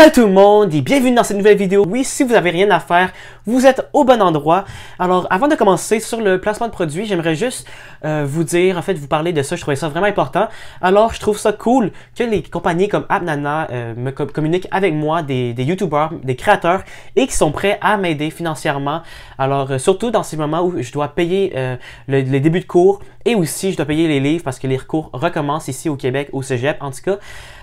Salut tout le monde et bienvenue dans cette nouvelle vidéo. Oui, si vous avez rien à faire, vous êtes au bon endroit. Alors, avant de commencer sur le placement de produits, j'aimerais juste euh, vous dire, en fait, vous parler de ça. Je trouvais ça vraiment important. Alors, je trouve ça cool que les compagnies comme AppNana euh, me communiquent avec moi, des, des YouTubers, des créateurs, et qui sont prêts à m'aider financièrement. Alors, euh, surtout dans ces moments où je dois payer les débuts de cours et aussi je dois payer les livres parce que les recours recommencent ici au Québec, au Cégep, en tout cas.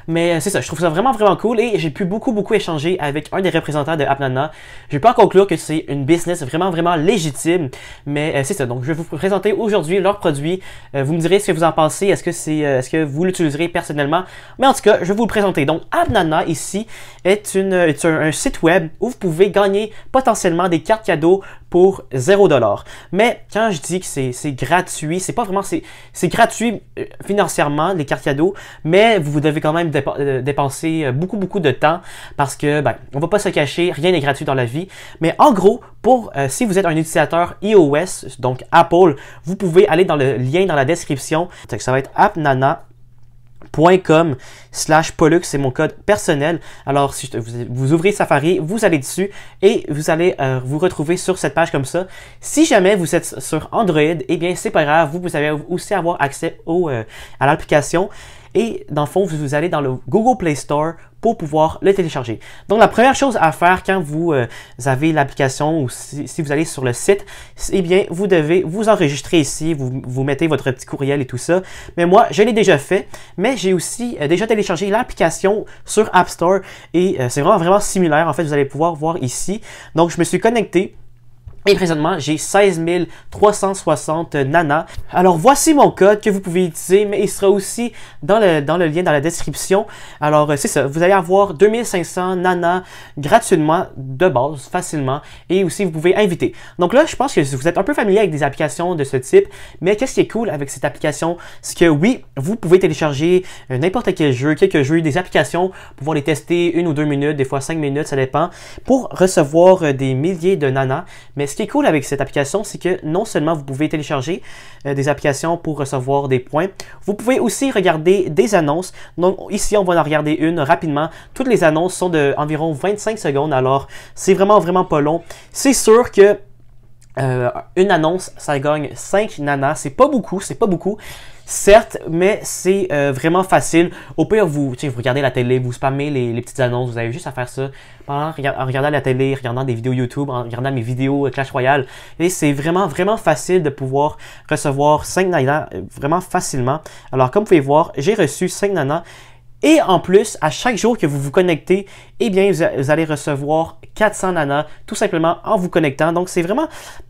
Mais euh, c'est ça, je trouve ça vraiment, vraiment cool et j'ai pu beaucoup, beaucoup échanger avec un des représentants de Abnana. Je vais en conclure que c'est une business vraiment, vraiment légitime, mais euh, c'est ça. Donc, je vais vous présenter aujourd'hui leur produit, euh, vous me direz ce que vous en pensez. Est-ce que c'est, est-ce que vous l'utiliserez personnellement? Mais en tout cas, je vais vous le présenter. Donc, Apnana ici est, une, est un site web où vous pouvez gagner potentiellement des cartes cadeaux pour 0 Mais quand je dis que c'est gratuit, c'est pas vraiment. C'est gratuit euh, financièrement, les cartes cadeaux, mais vous devez quand même euh, dépenser euh, beaucoup, beaucoup de temps parce que, ben, on va pas se cacher, rien n'est gratuit dans la vie. Mais en gros, pour si vous êtes un utilisateur iOS, donc Apple, vous pouvez aller dans le lien dans la description. Ça va être Nana. Com slash Pollux, c'est mon code personnel. Alors, si vous, ouvrez Safari, vous allez dessus et vous allez euh, vous retrouver sur cette page comme ça. Si jamais vous êtes sur Android, eh bien, c'est pas grave, vous, vous allez aussi avoir accès euh, à l'application et dans le fond, vous allez dans le Google Play Store pour pouvoir le télécharger. Donc la première chose à faire quand vous, euh, avez l'application ou si, vous allez sur le site, eh bien vous devez vous enregistrer ici, vous, vous mettez votre petit courriel et tout ça. Mais moi, je l'ai déjà fait, mais j'ai aussi euh, déjà téléchargé l'application sur App Store et euh, c'est vraiment vraiment similaire. En fait, vous allez pouvoir voir ici. Donc je me suis connecté. Et présentement, j'ai 16 360 nanas. Alors voici mon code que vous pouvez utiliser, mais il sera aussi dans le, dans le lien dans la description. Alors euh, c'est ça, vous allez avoir 2500 nanas gratuitement de base, facilement, et aussi vous pouvez inviter. Donc là, je pense que vous êtes un peu familier avec des applications de ce type, mais qu'est-ce qui est cool avec cette application, c'est que oui, vous pouvez télécharger euh, n'importe quel jeu, quelques jeux, des applications, pouvoir les tester une ou deux minutes, des fois cinq minutes, ça dépend, pour recevoir euh, des milliers de nanas. Mais ce qui est cool avec cette application, c'est que non seulement vous pouvez télécharger euh, des applications pour recevoir des points, vous pouvez aussi regarder des annonces. Donc ici, on va en regarder une rapidement. Toutes les annonces sont d'environ 25 secondes, alors c'est vraiment, vraiment pas long. C'est sûr que euh, une annonce, ça gagne 5 nanas. C'est pas beaucoup, c'est pas beaucoup certes, mais c'est euh, vraiment facile. Au pire, vous, vous regardez la télé, vous spammez les, petites annonces, vous avez juste à faire ça en, en regardant la télé, en regardant des vidéos YouTube, en regardant mes vidéos euh, Clash Royale. Et c'est vraiment, vraiment facile de pouvoir recevoir 5 nanas euh, vraiment facilement. Alors, comme vous pouvez voir, j'ai reçu 5 nanas et en plus, à chaque jour que vous vous connectez, eh bien, vous allez recevoir 400 nanas tout simplement en vous connectant. Donc, c'est vraiment,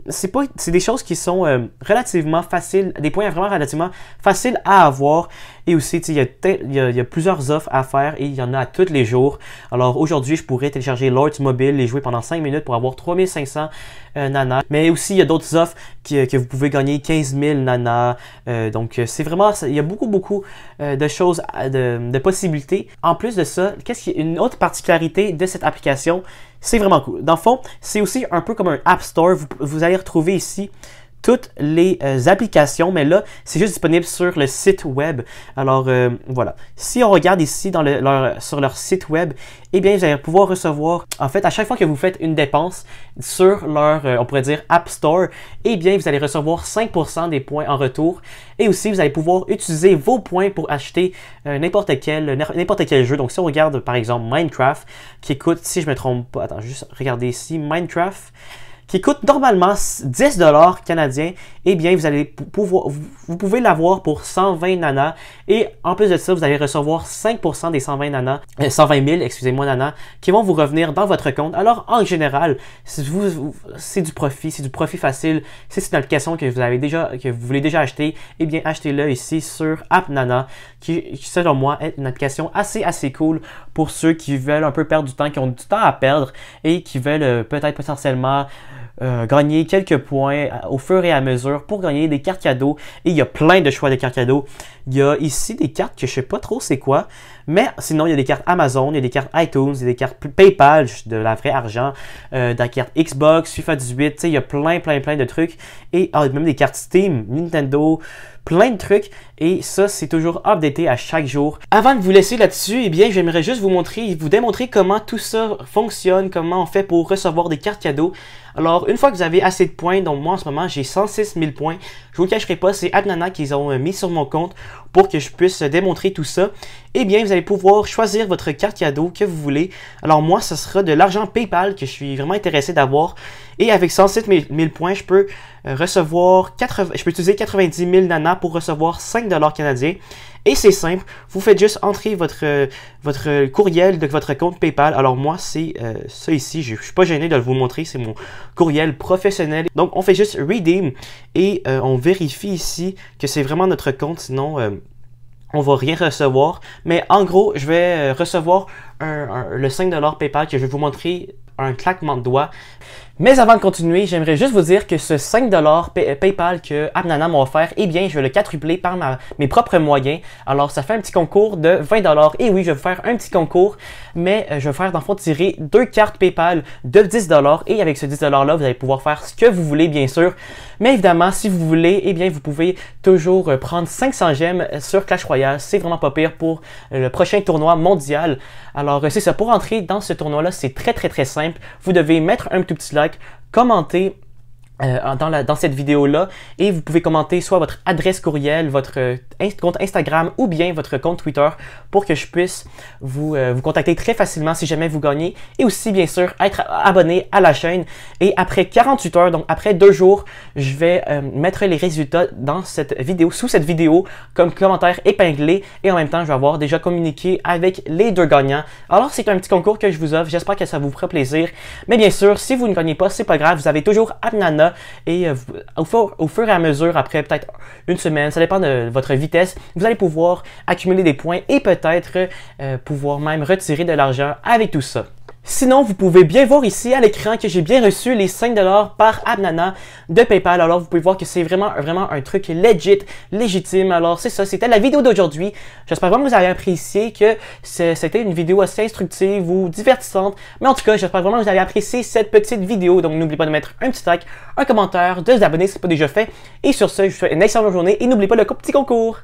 c'est pas, c'est des choses qui sont euh, relativement faciles, des points vraiment relativement faciles à avoir. Et aussi, il y, a, plusieurs offres à faire et il y en a à tous les jours. Alors aujourd'hui, je pourrais télécharger Lords Mobile et jouer pendant 5 minutes pour avoir 3500 euh, nanas. Mais aussi, il y a d'autres offres euh, que vous pouvez gagner 15 000 nanas. Euh, donc c'est vraiment, il y a beaucoup, beaucoup de choses, de, possibilités. En plus de ça, qu'est-ce y une autre particularité de cette application? C'est vraiment cool. Dans le fond, c'est aussi un peu comme un App Store. vous allez retrouver ici toutes les euh, applications, mais là, c'est juste disponible sur le site web. Alors euh, voilà. Si on regarde ici sur leur site web, eh bien, vous allez pouvoir recevoir, en fait, à chaque fois que vous faites une dépense sur leur, euh, on pourrait dire, App Store, eh bien, vous allez recevoir 5% des points en retour. Et aussi, vous allez pouvoir utiliser vos points pour acheter n'importe quel, n'importe quel jeu. Donc, si on regarde, par exemple, Minecraft, qui coûte, si je me trompe pas, attends, juste regarder ici, Minecraft qui coûte normalement 10 dollars canadiens, eh bien, vous allez pouvoir, vous pouvez l'avoir pour 120 nanas. Et en plus de ça, vous allez recevoir 5% des 120 nanas, 120 euh, 000, excusez-moi, nana, qui vont vous revenir dans votre compte. Alors, en général, si c'est du profit, c'est du profit facile. Si c'est une application que vous avez déjà, que vous voulez déjà acheter, eh bien, achetez-le ici sur App Nana qui, selon moi, est une application assez, assez cool pour ceux qui veulent un peu perdre du temps, qui ont du temps à perdre et qui veulent euh, peut-être potentiellement euh, gagner quelques points au fur et à mesure pour gagner des cartes cadeaux. Et il y a plein de choix de cartes cadeaux. Il y a ici des cartes que je sais pas trop c'est quoi. Mais sinon, il y a des cartes Amazon, il y a des cartes iTunes, il y a des cartes PayPal, de la vraie argent, euh, des cartes Xbox, FIFA 18, il y a plein, plein, plein de trucs. Et ah, même des cartes Steam, Nintendo, plein de trucs et ça, c'est toujours updaté à chaque jour. Avant de vous laisser là-dessus, eh bien, j'aimerais juste vous montrer, vous démontrer comment tout ça fonctionne, comment on fait pour recevoir des cartes cadeaux. Alors, une fois que vous avez assez de points, donc moi en ce moment, j'ai 106 000 points. Je vous cacherai pas, c'est Adnana qu'ils ont mis sur mon compte pour que je puisse démontrer tout ça, eh bien, vous allez pouvoir choisir votre carte cadeau que vous voulez. Alors moi, ce sera de l'argent PayPal que je suis vraiment intéressé d'avoir. Et avec 107 000 points, je peux euh, recevoir 80, je peux utiliser 90 000 nanas pour recevoir 5 dollars canadiens. Et c'est simple, vous faites juste entrer votre, euh, votre courriel de votre compte PayPal. Alors moi, c'est euh, ça ici, je ne suis pas gêné de vous montrer, c'est mon courriel professionnel. Donc on fait juste redeem et euh, on vérifie ici que c'est vraiment notre compte, sinon... on on va rien recevoir, mais en gros, je vais recevoir le 5$ PayPal que je vais vous montrer un claquement de doigts. Mais avant de continuer, j'aimerais juste vous dire que ce 5$ euh, PayPal que Abnana m'a offert, eh bien, je vais le quadrupler par mes propres moyens. Alors, ça fait un petit concours de 20$. Et oui, je vais faire un petit concours, mais euh, je vais faire, dans fond, tirer deux cartes PayPal de 10$. Et avec ce 10$-là, vous allez pouvoir faire ce que vous voulez, bien sûr. Mais évidemment, si vous voulez, eh bien, vous pouvez toujours euh, prendre 500 gemmes sur Clash Royale. C'est vraiment pas pire pour le prochain tournoi mondial. Alors, c'est ça. Pour entrer dans ce tournoi-là, c'est très, très, très simple. Vous devez mettre un tout petit like commenter commentez euh, dans, cette vidéo-là et vous pouvez commenter soit votre adresse courriel, votre euh, compte Instagram ou bien votre compte Twitter pour que je puisse vous, euh, vous contacter très facilement si jamais vous gagnez et aussi bien sûr être abonné à la chaîne et après 48 heures, donc après deux jours, je vais mettre les résultats dans cette vidéo, sous cette vidéo comme commentaire épinglé et en même temps je vais avoir déjà communiqué avec les deux gagnants. Alors c'est un petit concours que je vous offre, j'espère que ça vous fera plaisir. Mais bien sûr, si vous ne gagnez pas, c'est pas grave, vous avez toujours Adnana et euh, au, fur, et à mesure, après peut-être une semaine, ça dépend de votre vitesse, vous allez pouvoir accumuler des points et peut-être euh, pouvoir même retirer de l'argent avec tout ça. Sinon, vous pouvez bien voir ici à l'écran que j'ai bien reçu les 5$ par Abnana de PayPal. Alors, vous pouvez voir que c'est vraiment, vraiment un truc legit, légitime. Alors, c'est ça, c'était la vidéo d'aujourd'hui. J'espère vraiment que vous avez apprécié, que c'était une vidéo assez instructive ou divertissante. Mais en tout cas, j'espère vraiment que vous avez apprécié cette petite vidéo. Donc, n'oubliez pas de mettre un petit like, un commentaire, de vous abonner si ce n'est pas déjà fait. Et sur ce, je vous souhaite une excellente journée et n'oubliez pas le petit concours.